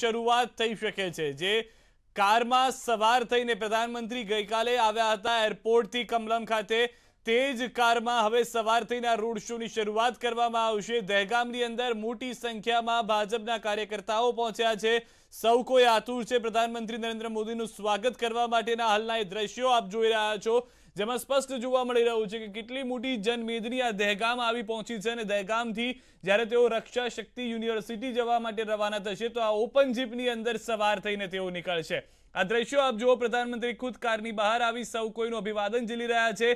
શરૂઆત થઈ શકે છે જે કારમાં સવાર થઈને પ્રધાનમંત્રી ગઈકાલે આવ્યા હતા એરપોર્ટથી કમલમ ખાતે તે જ કારમાં હવે સવાર થઈને આ રોડ શોની શરૂઆત કરવામાં આવશે દહેગામની અંદર મોટી સંખ્યામાં ભાજપના કાર્યકર્તાઓ પહોંચ્યા છે સૌ કોઈ આતુર છે પ્રધાનમંત્રી નરેન્દ્ર મોદીનું સ્વાગત કરવા માટેના હાલના એ દ્રશ્યો આપ જોઈ રહ્યા છો જેમાં સ્પષ્ટ જોવા મળી રહ્યું છે કે કેટલી મોટી જનમેદની આ દહેગામ આવી પહોંચી છે અને દહેગામથી જ્યારે તેઓ રક્ષા શક્તિ યુનિવર્સિટી જવા માટે રવાના થશે તો આ ઓપન જીપની અંદર સવાર થઈને તેઓ નીકળશે આ દ્રશ્યો આપ જુઓ પ્રધાનમંત્રી ખુદ કારની બહાર આવી સૌ કોઈનું અભિવાદન ઝીલી રહ્યા છે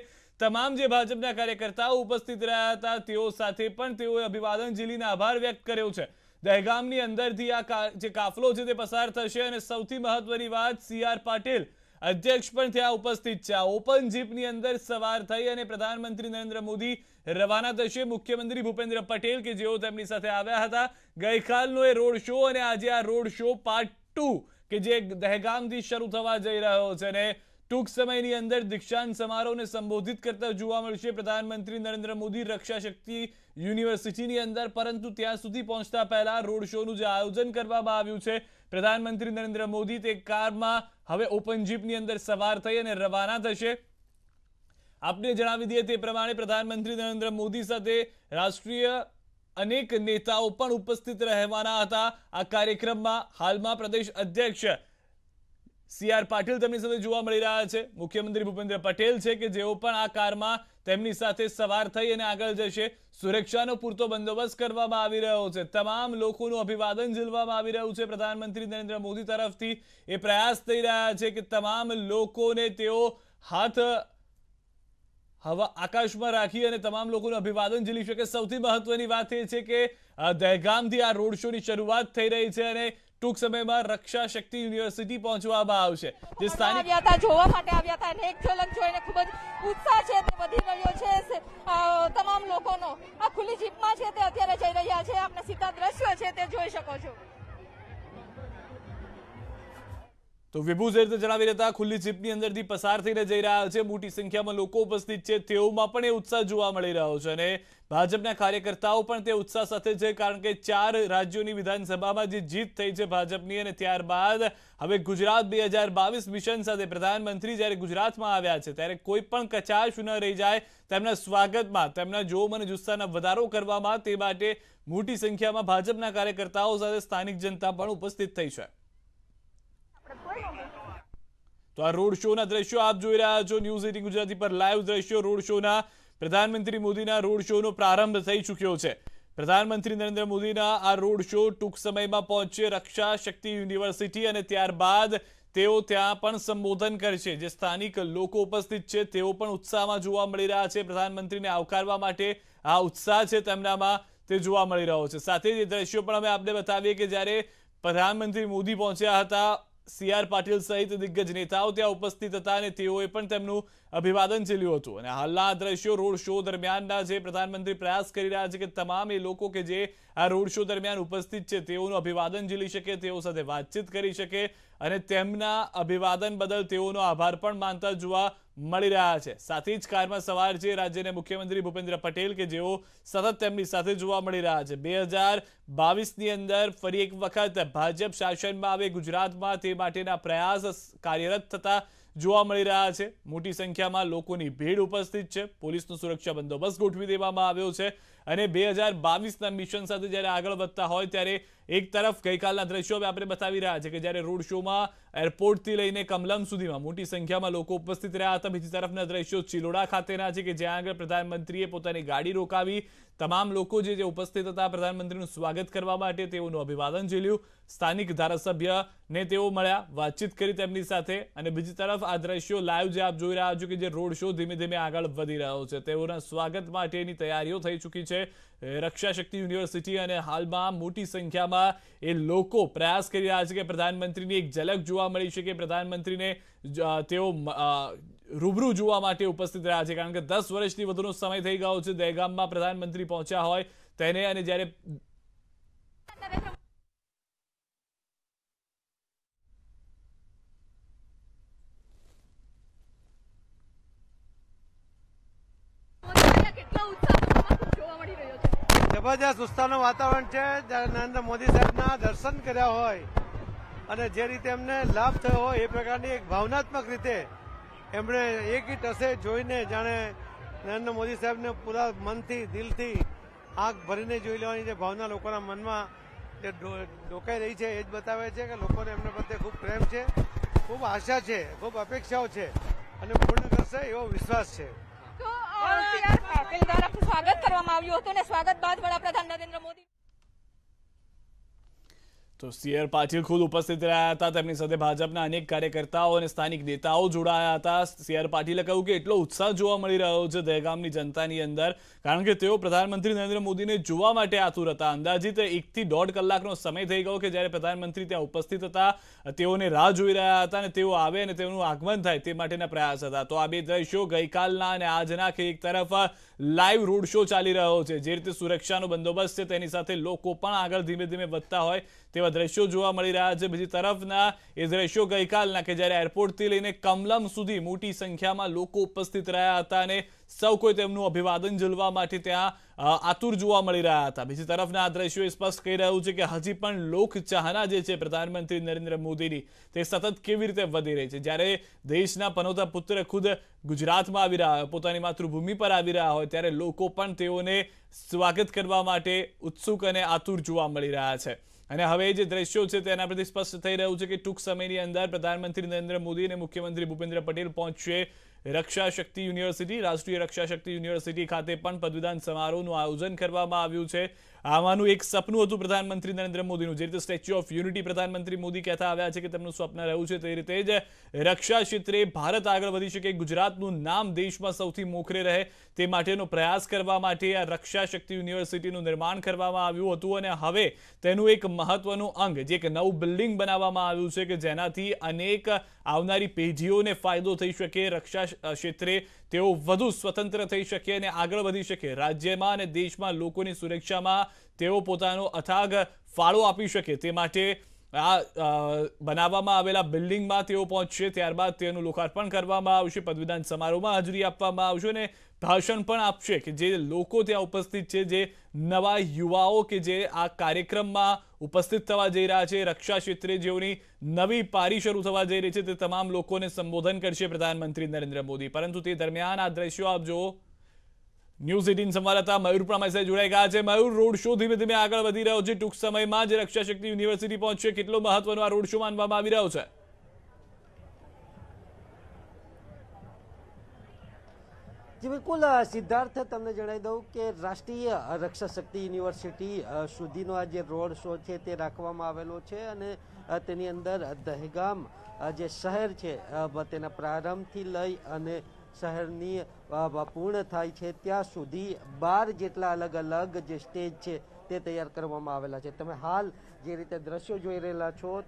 તમામ જે ભાજપના કાર્યકર્તાઓ ઉપસ્થિત રહ્યા હતા તેઓ સાથે પણ તેઓએ અભિવાદન ઝીલીને આભાર વ્યક્ત કર્યો છે દહેગામની અંદરથી આ જે કાફલો છે તે પસાર થશે અને સૌથી મહત્વની વાત સી આર પાટીલ અધ્યક્ષ પણ ત્યાં ઉપસ્થિત છે ઓપન જીપની અંદર સવાર થઈ અને પ્રધાનમંત્રી નરેન્દ્ર મોદી રવાના થશે મુખ્યમંત્રી ભૂપેન્દ્ર પટેલ કે જેઓ તેમની સાથે આવ્યા હતા ગઈકાલનો એ રોડ શો અને આજે આ રોડ શો પાર્ટ ટુ કે જે દહેગામથી શરૂ થવા જઈ રહ્યો છે અને ટૂંક સમયની અંદર દીક્ષાંત સમારોહને સંબોધિત કરતા જોવા મળશે પ્રધાનમંત્રી નરેન્દ્ર મોદી રક્ષા શક્તિ યુનિવર્સિટીની અંદર પરંતુ ત્યાં સુધી પહોંચતા પહેલા રોડ શોનું જે આયોજન કરવામાં આવ્યું છે પ્રધાનમંત્રી નરેન્દ્ર મોદી તે કારમાં હવે ઓપન જીપની અંદર સવાર થઈ અને રવાના થશે આપને જણાવી દઈએ તે પ્રમાણે પ્રધાનમંત્રી નરેન્દ્ર મોદી સાથે રાષ્ટ્રીય અનેક નેતાઓ પણ ઉપસ્થિત રહેવાના હતા આ કાર્યક્રમમાં હાલમાં પ્રદેશ અધ્યક્ષ સીઆર પાટીલ તેમની સાથે જોવા મળી રહ્યા છે મુખ્યમંત્રી ભૂપેન્દ્ર પટેલ છે કે જેઓ પણ આ કારમાં તેમની સાથે સવાર થઈ અને આગળ જશે સુરક્ષાનો પૂરતો બંદોબસ્ત કરવામાં આવી રહ્યો છે તમામ લોકોનું અભિવાદન ઝીલવામાં આવી રહ્યું છે પ્રધાનમંત્રી નરેન્દ્ર મોદી તરફથી એ પ્રયાસ થઈ રહ્યા છે કે તમામ લોકોને તેઓ હાથ હવા આકાશમાં રાખી અને તમામ લોકોનું અભિવાદન ઝીલી શકે સૌથી મહત્વની વાત એ છે કે દહેગામથી આ રોડ શોની શરૂઆત થઈ રહી છે અને ટૂંક સમયમાં રક્ષા શક્તિ યુનિવર્સિટી પહોંચવામાં આવશે જે સ્થાનિક આવ્યા હતા જોવા માટે આવ્યા હતા અને એક ઝલક જોઈને ખૂબ જ ઉત્સાહ છે તે વધી રહ્યો છે તમામ લોકોનો આ ખુલ્લી જીપમાં છે તે અત્યારે જઈ રહ્યા છે આપણે સીધા દ્રશ્યો છે તે જોઈ શકો છો તો વિભુ તો જણાવી રહેતા ખુલ્લી જીપની અંદરથી પસાર થઈને જઈ રહ્યા છે મોટી સંખ્યામાં લોકો ઉપસ્થિત છે તેઓમાં પણ એ ઉત્સાહ જોવા મળી રહ્યો છે અને ભાજપના કાર્યકર્તાઓ પણ તે ઉત્સાહ સાથે છે કારણ કે ચાર રાજ્યોની વિધાનસભામાં જે જીત થઈ છે ભાજપની અને ત્યારબાદ હવે ગુજરાત બે મિશન સાથે પ્રધાનમંત્રી જ્યારે ગુજરાતમાં આવ્યા છે ત્યારે કોઈ પણ કચાશ ન રહી જાય તેમના સ્વાગતમાં તેમના જોમ અને જુસ્સાના વધારો કરવામાં તે માટે મોટી સંખ્યામાં ભાજપના કાર્યકર્તાઓ સાથે સ્થાનિક જનતા પણ ઉપસ્થિત થઈ છે તો આ રોડ શોના દ્રશ્યો આપ જોઈ રહ્યા છો ન્યૂઝ એટી ગુજરાતી પર લાઈવ દ્રશ્યો રોડ શોના પ્રધાનમંત્રી મોદીના રોડ શોનો પ્રારંભ થઈ ચૂક્યો છે પ્રધાનમંત્રી નરેન્દ્ર મોદીના આ રોડ શો ટૂંક સમયમાં પહોંચશે રક્ષા શક્તિ યુનિવર્સિટી અને ત્યારબાદ તેઓ ત્યાં પણ સંબોધન કરશે જે સ્થાનિક લોકો ઉપસ્થિત છે તેઓ પણ ઉત્સાહમાં જોવા મળી રહ્યા છે પ્રધાનમંત્રીને આવકારવા માટે આ ઉત્સાહ છે તેમનામાં તે જોવા મળી રહ્યો છે સાથે જ દ્રશ્યો પણ અમે આપને બતાવીએ કે જ્યારે પ્રધાનમંત્રી મોદી પહોંચ્યા હતા સીઆર પાટીલ સહિત દિગ્ગજ નેતાઓ ત્યાં ઉપસ્થિત હતા અને તેઓએ પણ તેમનું અભિવાદન ઝીલ્યું હતું અને હાલના દ્રશ્યો રોડ શો દરમિયાનના જે પ્રધાનમંત્રી પ્રયાસ કરી રહ્યા છે કે તમામ એ લોકો કે જે આ રોડ શો દરમિયાન ઉપસ્થિત છે તેઓનું અભિવાદન ઝીલી શકે તેઓ સાથે વાતચીત કરી શકે અને તેમના અભિવાદન બદલ તેઓનો આભાર પણ માનતા જોવા મળી રહ્યા છે સાથે જ કારમાં સવાર છે રાજ્યના મુખ્યમંત્રી ભૂપેન્દ્ર પટેલ કે જેઓ સતત તેમની સાથે જોવા મળી રહ્યા છે બે હજાર બાવીસની અંદર ફરી એક વખત ભાજપ શાસનમાં આવે ગુજરાતમાં તે માટેના પ્રયાસ કાર્યરત થતા જોવા મળી રહ્યા છે મોટી સંખ્યામાં લોકોની ભીડ ઉપસ્થિત છે પોલીસનો સુરક્ષા બંદોબસ્ત ગોઠવી દેવામાં આવ્યો છે અને બે હજાર બાવીસના મિશન સાથે જ્યારે આગળ વધતા હોય ત્યારે એક તરફ ગઈકાલના દ્રશ્યો આપણે બતાવી રહ્યા છે કે જ્યારે રોડ શોમાં એરપોર્ટથી લઈને કમલમ સુધીમાં મોટી સંખ્યામાં લોકો ઉપસ્થિત રહ્યા હતા બીજી તરફના દ્રશ્યો ચિલોડા ખાતેના છે કે જ્યાં આગળ પ્રધાનમંત્રીએ પોતાની ગાડી રોકાવી તમામ લોકો જે ઉપસ્થિત હતા પ્રધાનમંત્રીનું સ્વાગત કરવા માટે તેઓનું અભિવાદન ઝીલ્યું સ્થાનિક ધારાસભ્ય ને તેઓ મળ્યા વાતચીત કરી તેમની સાથે અને બીજી તરફ આ દ્રશ્યો લાઈવ જે આપ જોઈ રહ્યા છો કે જે રોડ શો ધીમે ધીમે આગળ વધી રહ્યો છે તેઓના સ્વાગત માટેની તૈયારીઓ થઈ ચૂકી છે રક્ષા શક્તિ યુનિવર્સિટી અને હાલમાં મોટી સંખ્યામાં કરવા એ લોકો પ્રયાસ કરી રહ્યા છે કે પ્રધાનમંત્રીની એક ઝલક જોવા મળી છે કે પ્રધાનમંત્રીને તેઓ રૂબરૂ જોવા માટે ઉપસ્થિત રહ્યા છે કારણ કે દસ વર્ષથી વધુનો સમય થઈ ગયો છે દહેગામમાં પ્રધાનમંત્રી પહોંચ્યા હોય તેને અને જ્યારે જબરજસ્ત ઉત્સાહનું વાતાવરણ છે નરેન્દ્ર મોદી સાહેબના દર્શન કર્યા હોય અને જે રીતે એમને લાભ થયો હોય એ પ્રકારની એક ભાવનાત્મક રીતે એમણે એક હશે જોઈને જાણે નરેન્દ્ર મોદી સાહેબને પૂરા મનથી દિલથી આંખ ભરીને જોઈ લેવાની જે ભાવના લોકોના મનમાં જે ડોકાઈ રહી છે એ જ બતાવે છે કે લોકોને એમના પ્રત્યે ખૂબ પ્રેમ છે ખૂબ આશા છે ખૂબ અપેક્ષાઓ છે અને પૂર્ણ કરશે એવો વિશ્વાસ છે સ્વાગત કરવામાં આવ્યું હતું અને સ્વાગત બાદ વડાપ્રધાન નરેન્દ્ર મોદી તો સીઆર પાટીલ ખુદ ઉપસ્થિત રહ્યા હતા તેમની સાથે ભાજપના અનેક કાર્યકર્તાઓ અને સ્થાનિક નેતાઓ જોડાયા હતા સીઆર પાટીલે કહ્યું કે એટલો ઉત્સાહ જોવા મળી રહ્યો છે દહેગામની જનતાની અંદર કારણ કે તેઓ પ્રધાનમંત્રી નરેન્દ્ર મોદીને જોવા માટે આતુર હતા અંદાજિત એકથી દોઢ કલાકનો સમય થઈ ગયો કે જ્યારે પ્રધાનમંત્રી ત્યાં ઉપસ્થિત હતા તેઓને રાહ જોઈ રહ્યા હતા અને તેઓ આવે અને તેઓનું આગમન થાય તે માટેના પ્રયાસ હતા તો આ બે દ્રશ્યો ગઈકાલના અને આજના કે એક તરફ લાઈવ રોડ શો ચાલી રહ્યો છે જે રીતે સુરક્ષાનો બંદોબસ્ત છે તેની સાથે લોકો પણ આગળ ધીમે ધીમે વધતા હોય તેવા એવા દ્રશ્યો જોવા મળી રહ્યા છે બીજી તરફના એ દ્રશ્યો ગઈકાલના કે જ્યારે એરપોર્ટથી લઈને કમલમ સુધી મોટી સંખ્યામાં લોકો ઉપસ્થિત રહ્યા હતા અને સૌ કોઈ તેમનું અભિવાદન ઝીલવા માટે ત્યાં આતુર જોવા મળી રહ્યા હતા બીજી તરફના આ દ્રશ્યો સ્પષ્ટ કહી રહ્યું છે કે હજી પણ લોકચાહના જે છે પ્રધાનમંત્રી નરેન્દ્ર મોદીની તે સતત કેવી રીતે વધી રહી છે જ્યારે દેશના પનોતા પુત્ર ખુદ ગુજરાતમાં આવી રહ્યા હોય પોતાની માતૃભૂમિ પર આવી રહ્યા હોય ત્યારે લોકો પણ તેઓને સ્વાગત કરવા માટે ઉત્સુક અને આતુર જોવા મળી રહ્યા છે અને હવે જે દ્રશ્યો છે તેના પરથી સ્પષ્ટ થઈ રહ્યું છે કે ટૂંક સમયની અંદર પ્રધાનમંત્રી નરેન્દ્ર મોદી અને મુખ્યમંત્રી ભૂપેન્દ્ર પટેલ પહોંચશે રક્ષા શક્તિ યુનિવર્સિટી રાષ્ટ્રીય રક્ષા શક્તિ યુનિવર્સિટી ખાતે પણ પદવીદાન સમારોહનું આયોજન કરવામાં આવ્યું છે આવાનું એક સપનું હતું પ્રધાનમંત્રી નરેન્દ્ર મોદીનું જે રીતે સ્ટેચ્યુ ઓફ યુનિટી પ્રધાનમંત્રી મોદી કહેતા આવ્યા છે કે તેમનું સ્વપ્ન રહ્યું છે તે રીતે જ રક્ષા ક્ષેત્રે ભારત આગળ વધી શકે ગુજરાતનું નામ દેશમાં સૌથી મોખરે રહે તે માટેનો પ્રયાસ કરવા માટે આ રક્ષા શક્તિ યુનિવર્સિટીનું નિર્માણ કરવામાં આવ્યું હતું અને હવે તેનું એક મહત્વનું અંગ જે એક નવું બિલ્ડિંગ બનાવવામાં આવ્યું છે કે જેનાથી અનેક આવનારી પેઢીઓને ફાયદો થઈ શકે રક્ષા ક્ષેત્રે તેઓ વધુ સ્વતંત્ર થઈ શકે અને આગળ વધી શકે રાજ્યમાં અને દેશમાં લોકોની સુરક્ષામાં તેઓ પોતાનો અથાગ ફાળો આપી શકે તે માટે આ બનાવવામાં આવેલા બિલ્ડિંગમાં તેઓ પહોંચશે ત્યારબાદ તેનું લોકાર્પણ કરવામાં આવશે પદવીદાન સમારોહમાં હાજરી આપવામાં આવશે અને ભાષણ પણ આપશે કે જે લોકો ત્યાં ઉપસ્થિત છે જે નવા યુવાઓ કે જે આ કાર્યક્રમમાં ઉપસ્થિત થવા જઈ રહ્યા છે રક્ષા ક્ષેત્રે જેઓની નવી પારી શરૂ થવા જઈ રહી છે તે તમામ લોકોને સંબોધન કરશે પ્રધાનમંત્રી નરેન્દ્ર મોદી પરંતુ તે દરમિયાન આ દ્રશ્યો આપ જુઓ ન્યૂઝ એટીન સંવાદદાતા મયુર પણ મેસેજ જોડાઈ ગયા છે મયુર રોડ શો ધીમે ધીમે આગળ વધી રહ્યો છે ટૂંક સમયમાં જ રક્ષા શક્તિ યુનિવર્સિટી પહોંચશે કેટલો મહત્વનો આ રોડ શો માનવામાં આવી રહ્યો છે જી બિલકુલ સિદ્ધાર્થ તમને જણાવી દઉં કે રાષ્ટ્રીય રક્ષા શક્તિ યુનિવર્સિટી સુધીનો આ જે રોડ શો છે તે રાખવામાં આવેલો છે અને તેની અંદર દહેગામ જે શહેર છે તેના પ્રારંભથી લઈ અને શહેરની પૂર્ણ થાય છે ત્યાં સુધી બાર જેટલા અલગ અલગ જે સ્ટેજ છે તે તૈયાર કરવામાં આવેલા છે તમે હાલ જે રીતે દ્રશ્યો જોઈ રહેલા છો